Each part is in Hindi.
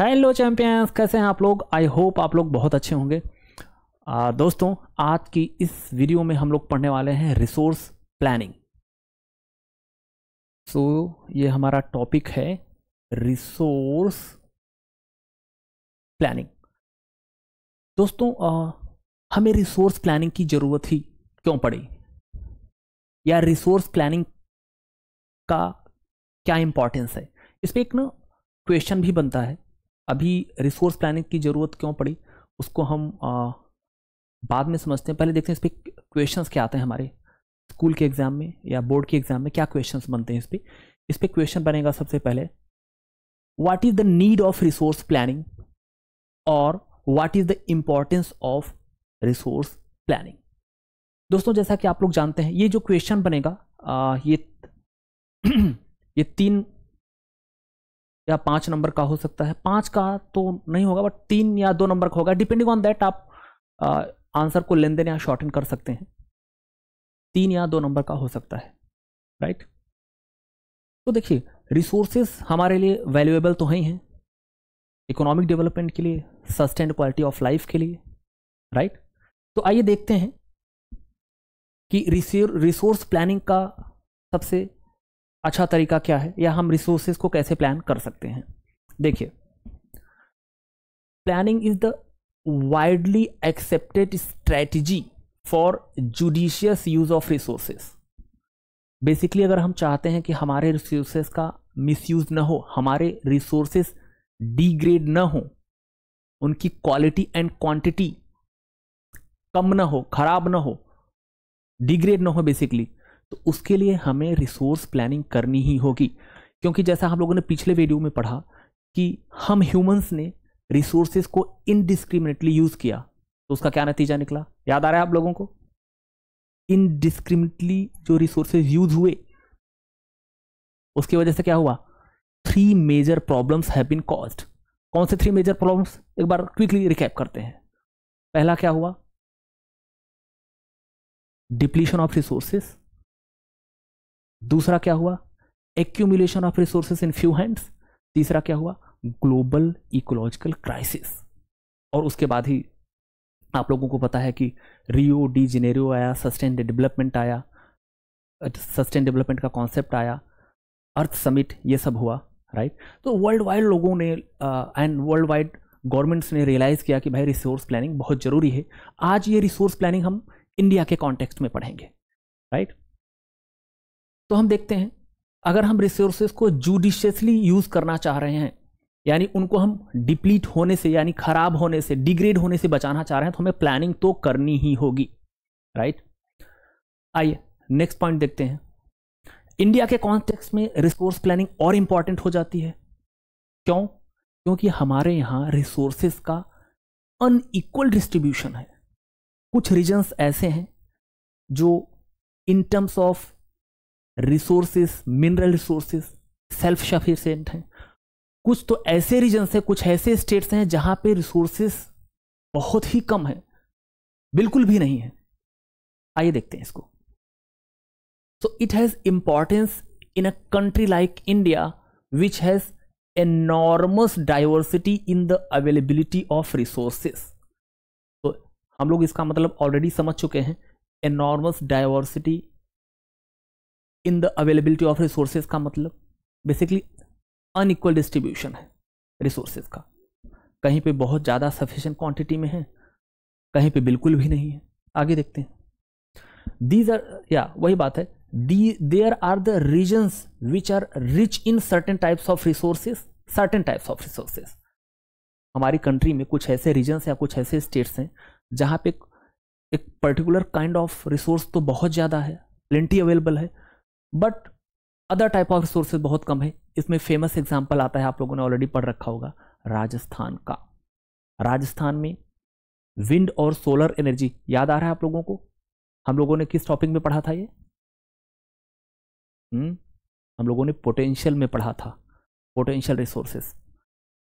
हेलो चैम्पियंस कैसे हैं आप लोग आई होप आप लोग बहुत अच्छे होंगे आ, दोस्तों आज की इस वीडियो में हम लोग पढ़ने वाले हैं रिसोर्स प्लानिंग सो so, ये हमारा टॉपिक है रिसोर्स प्लानिंग दोस्तों आ, हमें रिसोर्स प्लानिंग की ज़रूरत ही क्यों पड़ी या रिसोर्स प्लानिंग का क्या इंपॉर्टेंस है इस पर एक ना क्वेश्चन भी बनता है अभी रिसोर्स प्लानिंग की ज़रूरत क्यों पड़ी उसको हम आ, बाद में समझते हैं पहले देखते हैं इस पर क्वेश्चन क्या आते हैं हमारे स्कूल के एग्ज़ाम में या बोर्ड के एग्ज़ाम में क्या क्वेश्चन बनते हैं इस पर इस पर क्वेश्चन बनेगा सबसे पहले what is the need of resource planning और what is the importance of resource planning दोस्तों जैसा कि आप लोग जानते हैं ये जो क्वेश्चन बनेगा आ, ये ये तीन या पांच नंबर का हो सकता है पांच का तो नहीं होगा बट तीन या दो नंबर का होगा डिपेंडिंग ऑन दैट आप आंसर को लेन देन या शॉर्टन कर सकते हैं तीन या दो नंबर का हो सकता है राइट तो देखिए रिसोर्सेस हमारे लिए वैल्यूएबल तो हैं इकोनॉमिक डेवलपमेंट के लिए सस्टेन क्वालिटी ऑफ लाइफ के लिए राइट right? तो आइए देखते हैं कि रिसोर्स प्लानिंग का सबसे अच्छा तरीका क्या है या हम रिसोर्सेज को कैसे प्लान कर सकते हैं देखिए planning is the widely accepted strategy for judicious use of resources basically अगर हम चाहते हैं कि हमारे रिसोर्सेज का मिसयूज ना हो हमारे रिसोर्सेज डिग्रेड ना हो उनकी क्वालिटी एंड क्वांटिटी कम ना हो खराब ना हो डिग्रेड ना हो बेसिकली तो उसके लिए हमें रिसोर्स प्लानिंग करनी ही होगी क्योंकि जैसा हम लोगों ने पिछले वीडियो में पढ़ा कि हम ह्यूमंस ने रिसोर्सेज को इनडिस्क्रिमिनेटली यूज़ किया तो उसका क्या नतीजा निकला याद आ रहा है आप लोगों को इनडिस्क्रिमिनेटली जो रिसोर्सेज यूज हुए उसकी वजह से क्या हुआ three major problems have been caused कौन से थ्री मेजर प्रॉब्लम्स एक बार क्विकली रिकैप करते हैं पहला क्या हुआ डिप्लीशन ऑफ रिसोर्सेस दूसरा क्या हुआ accumulation of resources in few hands तीसरा क्या हुआ ग्लोबल इकोलॉजिकल क्राइसिस और उसके बाद ही आप लोगों को पता है कि रियो डी जेनेरियो आया सस्टेन डेवलपमेंट आया सस्टेन डेवलपमेंट का कॉन्सेप्ट आया अर्थ समिट ये सब हुआ राइट तो वर्ल्ड वाइड लोगों ने एंड वर्ल्ड वाइड गवर्नमेंट्स ने रियलाइज़ किया कि भाई रिसोर्स प्लानिंग बहुत ज़रूरी है आज ये रिसोर्स प्लानिंग हम इंडिया के कॉन्टेक्स्ट में पढ़ेंगे राइट तो हम देखते हैं अगर हम रिसोर्सेज को जुडिशियसली यूज़ करना चाह रहे हैं यानी उनको हम डिप्लीट होने से यानी ख़राब होने से डिग्रेड होने से बचाना चाह रहे हैं तो हमें प्लानिंग तो करनी ही होगी राइट आइए नेक्स्ट पॉइंट देखते हैं इंडिया के कॉन्टेक्स्ट में रिसोर्स प्लानिंग और इम्पॉर्टेंट हो जाती है क्यों क्योंकि हमारे यहाँ रिसोर्सेज का अनइक्वल डिस्ट्रीब्यूशन है कुछ रीजन्स ऐसे हैं जो in terms of resources mineral resources self sufficient हैं कुछ तो ऐसे रीजन्स हैं कुछ ऐसे स्टेट्स हैं जहाँ पे रिसोर्सेस बहुत ही कम है बिल्कुल भी नहीं है आइए देखते हैं इसको so it has importance in a country like India which has enormous diversity in the availability of resources तो हम लोग इसका मतलब ऑलरेडी समझ चुके हैं enormous diversity in the availability of resources का मतलब बेसिकली अनइक्वल डिस्ट्रीब्यूशन है रिसोर्सेज का कहीं पे बहुत ज़्यादा सफिशेंट क्वांटिटी में है कहीं पे बिल्कुल भी नहीं है आगे देखते हैं दीज आर या वही बात है the there are the regions which are rich in certain types of resources certain types of resources हमारी कंट्री में कुछ ऐसे रीजन्स या कुछ ऐसे स्टेट्स हैं जहाँ पे एक पर्टिकुलर काइंड ऑफ रिसोर्स तो बहुत ज़्यादा है प्लेंटी अवेलेबल है but other type of resources बहुत कम है इसमें फेमस एग्जाम्पल आता है आप लोगों ने ऑलरेडी पढ़ रखा होगा राजस्थान का राजस्थान में विंड और सोलर एनर्जी याद आ रहा है आप लोगों को हम लोगों ने किस टॉपिक में पढ़ा था ये हम्म हम लोगों ने पोटेंशियल में पढ़ा था पोटेंशियल रिसोर्सेस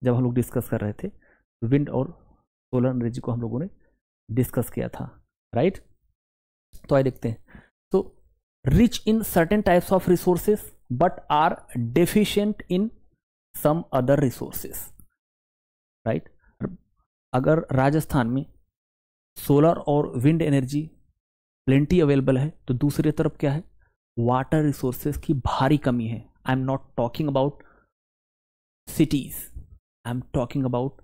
जब हम लोग डिस्कस कर रहे थे विंड और सोलर एनर्जी को हम लोगों ने डिस्कस किया था राइट तो आइए देखते हैं तो rich in certain types of resources but are deficient in some other resources right अगर राजस्थान में सोलर और विंड एनर्जी प्लेंटी अवेलेबल है तो दूसरी तरफ क्या है वाटर रिसोर्सेज की भारी कमी है I am not talking about cities I am talking about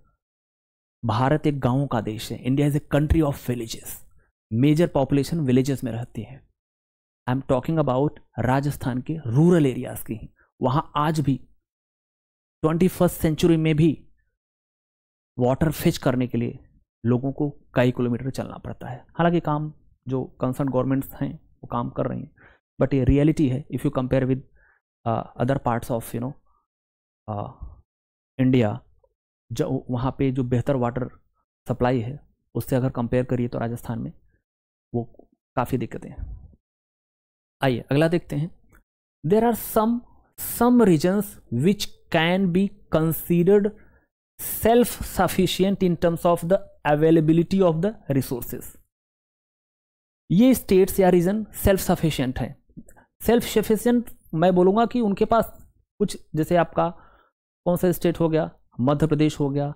Bharat एक गांवों का देश है India is a country of villages major population villages में रहती है I am talking about Rajasthan के रूरल एरियाज़ की वहाँ आज भी ट्वेंटी फर्स्ट सेंचुरी में भी वाटर फिच करने के लिए लोगों को कई किलोमीटर चलना पड़ता है हालांकि काम जो कंसर्न गवर्नमेंट्स हैं वो काम कर रही हैं बट ये रियलिटी है if you compare with other parts of you know India जो वहाँ पे जो बेहतर वाटर सप्लाई है उससे अगर कंपेयर करिए तो राजस्थान में वो काफ़ी दिक्कतें हैं आइए अगला देखते हैं there are some some regions which can be considered self sufficient in terms of the availability of the resources ये स्टेट्स या रीजन सेल्फ सफिशियंट हैं सेल्फ सफिशियंट मैं बोलूँगा कि उनके पास कुछ जैसे आपका कौन सा स्टेट हो गया मध्य प्रदेश हो गया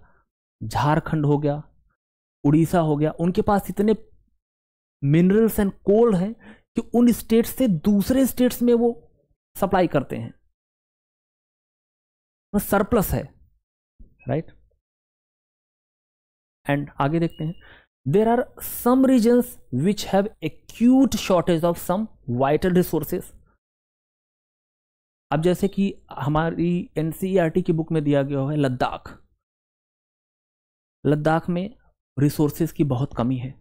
झारखंड हो गया उड़ीसा हो गया उनके पास इतने मिनरल्स एंड कोल्ड हैं कि उन स्टेट से दूसरे स्टेट्स में वो सप्लाई करते हैं तो सरप्लस है राइट एंड आगे देखते हैं there are some regions which have acute shortage of some vital resources अब जैसे कि हमारी एनसीईआरटी e की बुक में दिया गया है लद्दाख लद्दाख में रिसोर्सेज की बहुत कमी है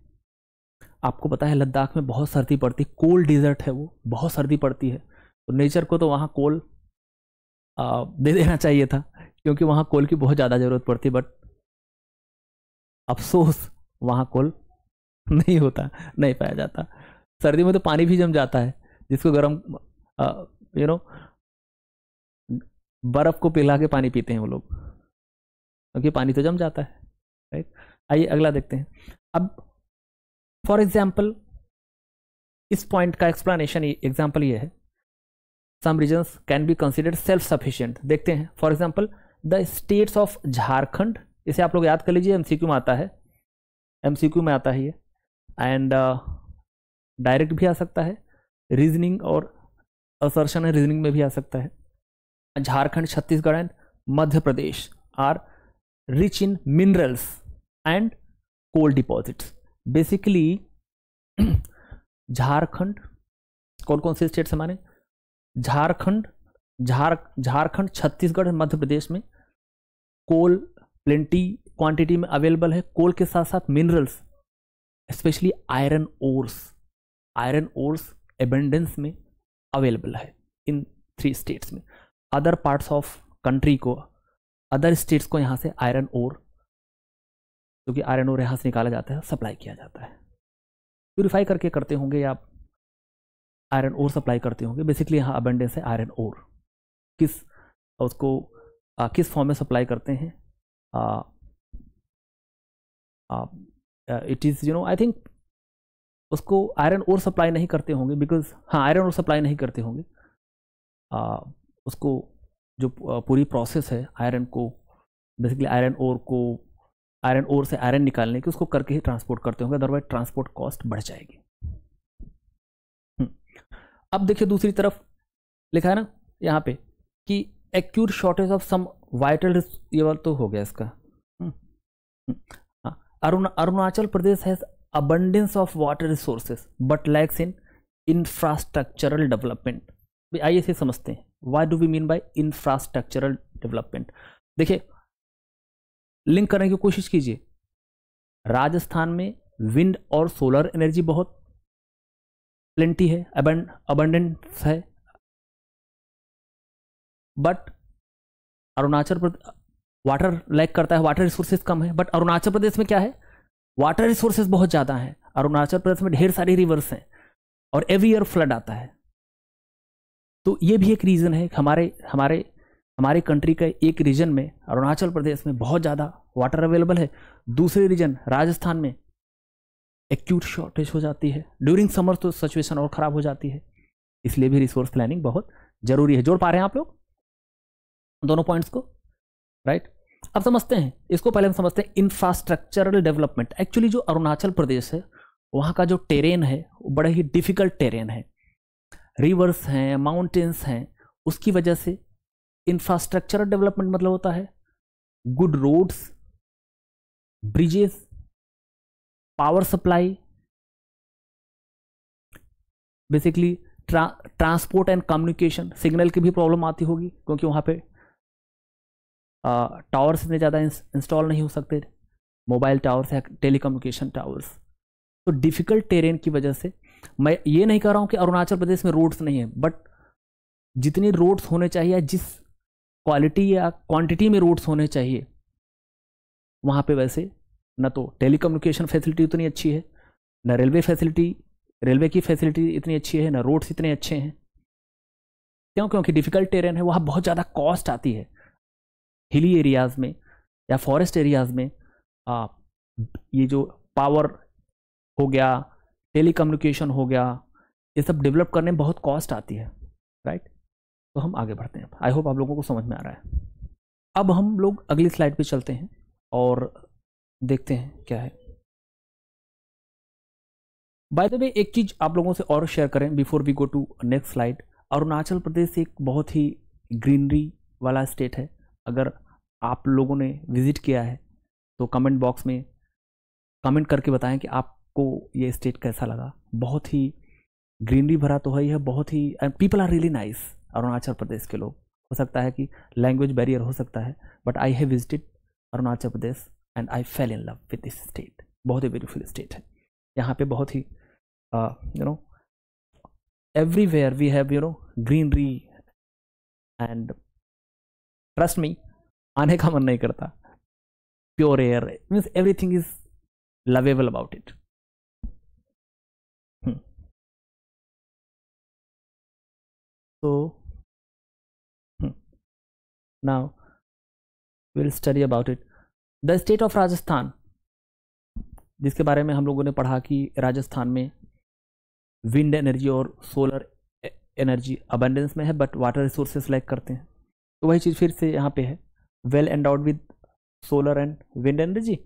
आपको पता है लद्दाख में बहुत सर्दी पड़ती है कोल्ड डिज़र्ट है वो बहुत सर्दी पड़ती है तो नेचर को तो वहाँ कोल दे देना चाहिए था क्योंकि वहाँ कोल की बहुत ज़्यादा ज़रूरत पड़ती बट अफसोस वहाँ कोल नहीं होता नहीं पाया जाता सर्दी में तो पानी भी जम जाता है जिसको गर्म यू नो बर्फ़ को पिघला के पानी पीते हैं वो लोग क्योंकि पानी तो जम जाता है राइट आइए अगला देखते हैं अब फॉर एग्जाम्पल इस पॉइंट का एक्सप्लेनेशन एग्जाम्पल ये है some region can be considered self sufficient देखते हैं for example the states of Jharkhand इसे आप लोग याद कर लीजिए एमसीक्यू में आता है एमसीक्यू में आता है ये एंड डायरेक्ट uh, भी आ सकता है रीजनिंग और असर्शन है रीजनिंग में भी आ सकता है Jharkhand Chhattisgarh and Madhya Pradesh are rich in minerals and coal deposits basically Jharkhand कौन कौन से स्टेट्स हमारे झारखंड झार झारखंड छत्तीसगढ़ मध्य प्रदेश में कोल प्लेंटी क्वांटिटी में अवेलेबल है कोल के साथ साथ minerals specially iron ores iron ores abundance में अवेलेबल है इन थ्री स्टेट्स में अदर पार्ट्स ऑफ कंट्री को अदर स्टेट्स को यहाँ से आयरन ओर जो कि आर एन ओ से निकाला जाता है सप्लाई किया जाता है प्योरीफाई करके करते होंगे या आयरन ओर सप्लाई करते होंगे बेसिकली यहाँ अबेंडेंस है आयरन ओर किस उसको आ, किस फॉर्म में सप्लाई करते हैं it is you know I think उसको आयरन ओर सप्लाई नहीं करते होंगे बिकॉज हाँ आयरन ओर सप्लाई नहीं करते होंगे आ, उसको जो पूरी प्रोसेस है आयरन को बेसिकली आयरन ओर को आयरन ओर से आयरन निकालने की उसको करके ही ट्रांसपोर्ट करते होंगे अदरवाइज ट्रांसपोर्ट कॉस्ट बढ़ जाएगी हम्म। अब देखिए दूसरी तरफ लिखा है ना यहाँ पे कि acute shortage of some vital ये वाला तो हो गया इसका हम्म। हम्म। हाँ, Arun Arunachal Pradesh has abundance of water resources but lacks in infrastructural development आइए इसे समझते हैं why do we mean by infrastructural development देखिए लिंक करने की कोशिश कीजिए राजस्थान में विंड और सोलर एनर्जी बहुत प्लेंटी है अबंडेंस है but Arunachal Pradesh water lack करता है वाटर रिसोर्सेज कम है बट अरुणाचल प्रदेश में क्या है वाटर रिसोर्सेज बहुत ज़्यादा हैं अरुणाचल प्रदेश में ढेर सारी रिवर्स हैं और एवरी ईयर फ्लड आता है तो ये भी एक रीज़न है हमारे हमारे हमारे कंट्री का एक रीजन में अरुणाचल प्रदेश में बहुत ज़्यादा वाटर अवेलेबल है दूसरे रीजन राजस्थान में एक्यूट शॉर्टेज हो जाती है ड्यूरिंग समर तो सिचुएशन और ख़राब हो जाती है इसलिए भी रिसोर्स प्लानिंग बहुत ज़रूरी है जोड़ पा रहे हैं आप लोग दोनों पॉइंट्स को राइट अब समझते हैं इसको पहले हम समझते हैं इंफ्रास्ट्रक्चरल डेवलपमेंट एक्चुअली जो अरुणाचल प्रदेश है वहाँ का जो टेरेन है वो बड़ा ही डिफ़िकल्ट टेरेन है रिवर्स हैं माउंटेन्स हैं उसकी वजह से इंफ्रास्ट्रक्चर डेवलपमेंट मतलब होता है good roads bridges power supply basically transport and communication signal की भी प्रॉब्लम आती होगी क्योंकि वहां पे टावर्स इतने ज़्यादा इंस्टॉल नहीं हो सकते मोबाइल टावर्स या टेलीकम्युनिकेशन टावर्स तो डिफ़िकल्ट टेरेन की वजह से मैं ये नहीं कह रहा हूँ कि अरुणाचल प्रदेश में रोड्स नहीं है बट जितनी रोड्स होने चाहिए जिस क्वालिटी या क्वांटिटी में रूट्स होने चाहिए वहाँ पे वैसे ना तो टेलीकम्युनिकेशन फैसिलिटी उतनी अच्छी है ना रेलवे फैसिलिटी रेलवे की फैसिलिटी इतनी अच्छी है ना रोड्स इतने अच्छे हैं क्यों क्योंकि डिफ़िकल्ट टेरेन है वहाँ बहुत ज़्यादा कॉस्ट आती है हिली एरियाज़ में या फॉरेस्ट एरियाज़ में आ, ये जो पावर हो गया कम्युनिकेशन हो गया ये सब डेवलप करने में बहुत कॉस्ट आती है राइट तो हम आगे बढ़ते हैं आई होप आप लोगों को समझ में आ रहा है अब हम लोग अगली स्लाइड पे चलते हैं और देखते हैं क्या है बाय द वे एक चीज़ आप लोगों से और शेयर करें before we go to next slide Arunachal Pradesh एक बहुत ही ग्रीनरी वाला स्टेट है अगर आप लोगों ने विज़िट किया है तो कमेंट बॉक्स में कमेंट करके बताएं कि आपको ये स्टेट कैसा लगा बहुत ही ग्रीनरी भरा तो है यह बहुत ही people are really nice Arunachal Pradesh के लोग हो सकता है कि लैंग्वेज बैरियर हो सकता है but I have visited Arunachal Pradesh and I fell in love with this state बहुत ही ब्यूटीफुल स्टेट है यहाँ पे बहुत ही you know everywhere we have you know greenery and trust me आने का मन नहीं करता pure air means everything is lovable about it तो now we'll study about it the state of rajasthan जिसके बारे में हम लोगों ने पढ़ा कि राजस्थान में विंड एनर्जी और सोलर एनर्जी अबेंडेंस में है बट वाटर रिसोर्सेज लैक करते हैं तो वही चीज़ फिर से यहाँ पे है well endowed with solar and wind energy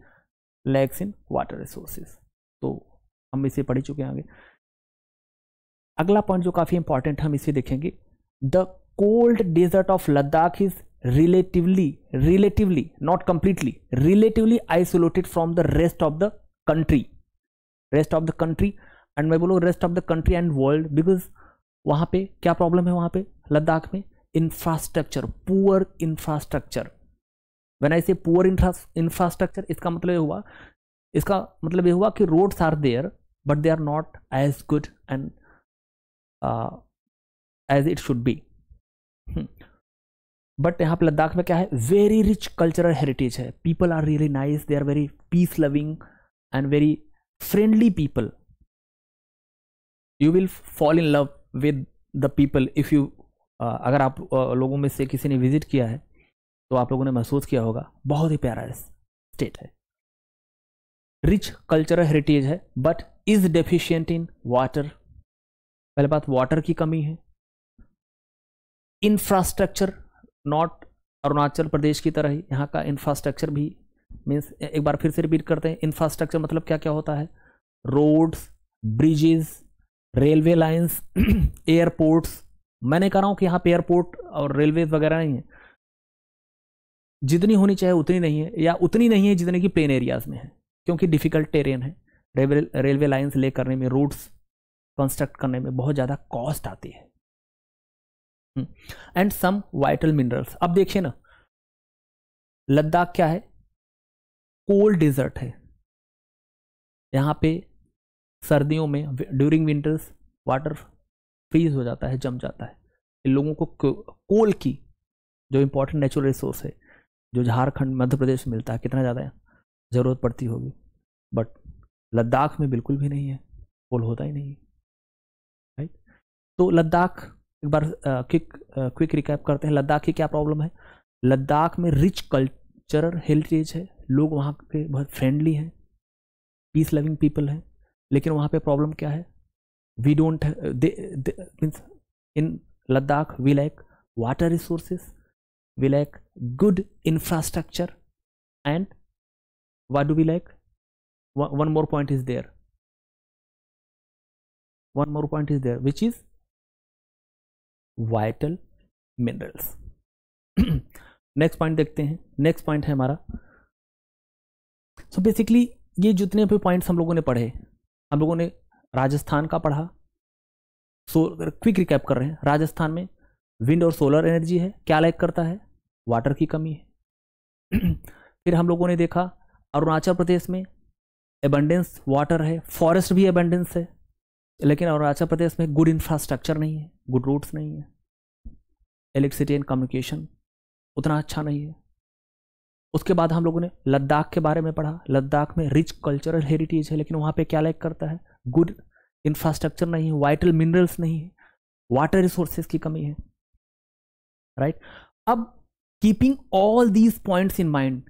lacks in water resources तो हम इसे पढ़ चुके हैं अगला पॉइंट जो काफ़ी इंपॉर्टेंट हम इसे देखेंगे the cold desert of Ladakh is relatively relatively not completely relatively isolated from the rest of the country rest of the country and मैं बोलूँ rest of the country and world because वहां पे क्या प्रॉब्लम है वहां पे लद्दाख में infrastructure poor infrastructure when I say poor infrastructure इसका मतलब ये हुआ इसका मतलब ये हुआ कि roads are there but they are not as good and as it should be but यहाँ पे लद्दाख में क्या है वेरी रिच कल्चरल हेरिटेज है people are really nice they are very peace loving and very friendly people you will fall in love with the people if you अगर आप uh, लोगों में से किसी ने विजिट किया है तो आप लोगों ने महसूस किया होगा बहुत ही प्यारा स्टेट है रिच कल्चरल हेरिटेज है but is deficient in water पहले बात वाटर की कमी है इंफ्रास्ट्रक्चर नॉट अरुणाचल प्रदेश की तरह ही यहाँ का इंफ्रास्ट्रक्चर भी मीन्स एक बार फिर से रिपीट करते हैं इंफ्रास्ट्रक्चर मतलब क्या क्या होता है roads bridges railway lines airports मैंने कह रहा हूँ कि यहाँ पे एयरपोर्ट और रेलवे वगैरह नहीं है जितनी होनी चाहिए उतनी नहीं है या उतनी नहीं है जितने की प्लेन एरियाज में है क्योंकि डिफ़िकल्ट टेरेन है रेलवे रेलवे लाइन्स ले करने में रोड्स कंस्ट्रक्ट करने में बहुत ज़्यादा कॉस्ट आती है एंड सम वाइटल मिनरल्स अब देखिए ना लद्दाख क्या है कोल्ड डिजर्ट है यहाँ पे सर्दियों में ड्यूरिंग विंटर्स वाटर फ्रीज हो जाता है जम जाता है इन लोगों को कोल की जो इंपॉर्टेंट नेचुरल रिसोर्स है जो झारखंड मध्य प्रदेश में मिलता है कितना ज़्यादा ज़रूरत पड़ती होगी बट लद्दाख में बिल्कुल भी नहीं है कोल होता ही नहीं है राइट तो लद्दाख एक बार क्विक क्विक रिकैप करते हैं लद्दाख की क्या प्रॉब्लम है लद्दाख में रिच कल्चरल हेरिटेज है लोग वहाँ पे बहुत फ्रेंडली हैं पीस लविंग पीपल हैं लेकिन वहाँ पे प्रॉब्लम क्या है we don't means in Ladakh we lack water resources we lack good infrastructure and what do we lack one more point is there one more point is there which is vital minerals next point देखते हैं नेक्स्ट पॉइंट है हमारा सो so बेसिकली ये जितने भी पॉइंट्स हम लोगों ने पढ़े हम लोगों ने राजस्थान का पढ़ा सो क्विक रिकैप कर रहे हैं राजस्थान में विंड और सोलर एनर्जी है क्या लैक करता है वाटर की कमी है फिर हम लोगों ने देखा अरुणाचल प्रदेश में एबंडेंस वाटर है फॉरेस्ट भी एबंडेंस है लेकिन अरुणाचल प्रदेश में गुड इंफ्रास्ट्रक्चर नहीं है गुड रोड्स नहीं है इलेक्ट्रिसिटी एंड कम्युनिकेशन उतना अच्छा नहीं है उसके बाद हम लोगों ने लद्दाख के बारे में पढ़ा लद्दाख में रिच कल्चरल हेरिटेज है लेकिन वहाँ पे क्या लैक करता है गुड इंफ्रास्ट्रक्चर नहीं है वाइटल मिनरल्स नहीं है वाटर रिसोर्सेज की कमी है राइट right? अब keeping all these points in mind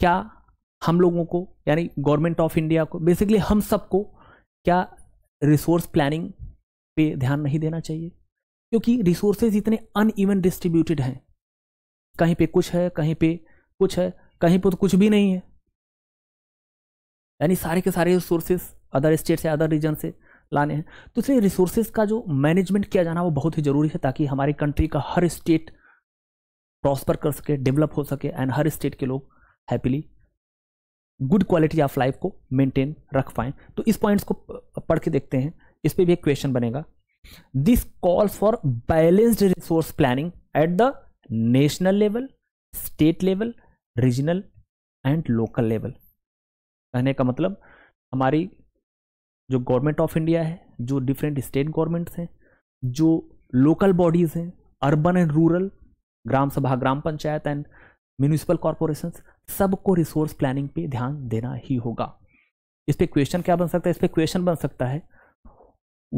क्या हम लोगों को यानी गवर्नमेंट ऑफ इंडिया को बेसिकली हम सबको क्या रिसोर्स प्लानिंग पे ध्यान नहीं देना चाहिए क्योंकि रिसोर्सेज इतने अनइवन डिस्ट्रीब्यूटेड हैं कहीं पे कुछ है कहीं पे कुछ है कहीं पे तो कुछ भी नहीं है यानी सारे के सारे रिसोर्सेज अदर स्टेट से अदर रीजन से लाने हैं तो इसलिए रिसोर्सेज का जो मैनेजमेंट किया जाना वो बहुत ही ज़रूरी है ताकि हमारी कंट्री का हर स्टेट प्रॉस्पर कर सके डेवलप हो सके एंड हर स्टेट के लोग happily good quality of life को मेंटेन रख पाएं तो इस पॉइंट्स को पढ़ के देखते हैं इस पर भी एक क्वेश्चन बनेगा this calls for balanced resource planning at the national level state level regional and local level कहने का मतलब हमारी जो गवर्नमेंट ऑफ इंडिया है जो डिफरेंट स्टेट गवर्नमेंट्स हैं जो लोकल बॉडीज़ हैं urban and rural gram sabha gram panchayat and municipal corporations सबको रिसोर्स प्लानिंग पे ध्यान देना ही होगा इस पर क्वेश्चन क्या बन सकता है इस पर क्वेश्चन बन सकता है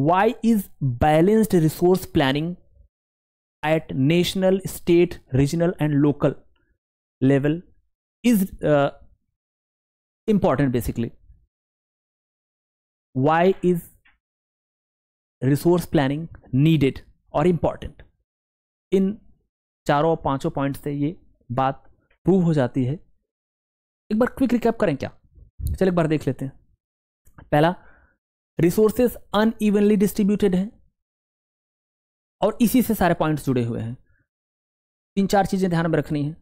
why is balanced resource planning at national state regional and local level is important basically why is resource planning needed और इंपॉर्टेंट इन चारों पांचों पॉइंट से ये बात प्रूव हो जाती है एक बार क्विक रिकैप करें क्या चल एक बार देख लेते हैं पहला रिसोर्सेज अनइवनली डिस्ट्रीब्यूटेड है और इसी से सारे पॉइंट्स जुड़े हुए हैं तीन चार चीज़ें ध्यान में रखनी है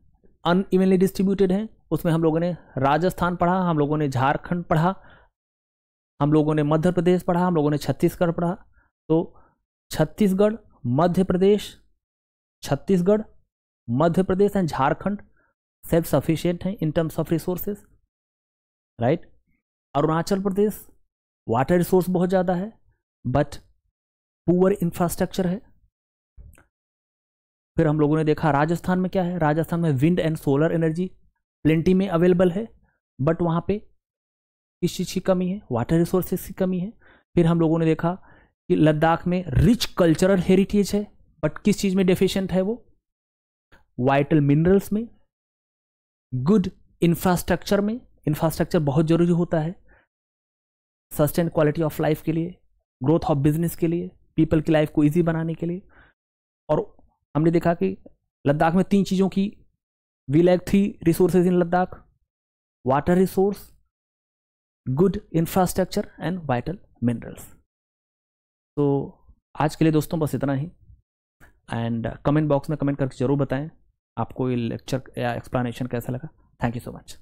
अनइवनली डिस्ट्रीब्यूटेड है उसमें हम लोगों ने राजस्थान पढ़ा हम लोगों ने झारखंड पढ़ा हम लोगों ने मध्य प्रदेश पढ़ा हम लोगों ने छत्तीसगढ़ पढ़ा तो Chhattisgarh Madhya Pradesh Chhattisgarh Madhya Pradesh and Jharkhand self sufficient है in terms of resources right Arunachal Pradesh water resource बहुत ज़्यादा है बट पुअर इंफ्रास्ट्रक्चर है फिर हम लोगों ने देखा राजस्थान में क्या है राजस्थान में wind and solar energy plenty में अवेलेबल है बट वहां पे किस चीज़ की कमी है वाटर रिसोर्सेज की कमी है फिर हम लोगों ने देखा कि लद्दाख में रिच कल्चरल हेरिटेज है बट किस चीज़ में डेफिशिएंट है वो वाइटल मिनरल्स में गुड इंफ्रास्ट्रक्चर में इंफ्रास्ट्रक्चर बहुत ज़रूरी होता है सस्टेन क्वालिटी ऑफ लाइफ के लिए ग्रोथ ऑफ बिजनेस के लिए पीपल की लाइफ को ईजी बनाने के लिए और हमने देखा कि लद्दाख में तीन चीज़ों की we lack three resources in Ladakh water resource good infrastructure and vital minerals तो आज के लिए दोस्तों बस इतना ही एंड कमेंट बॉक्स में कमेंट करके ज़रूर बताएं आपको ये लेक्चर या एक्सप्लेनेशन कैसा लगा थैंक यू सो मच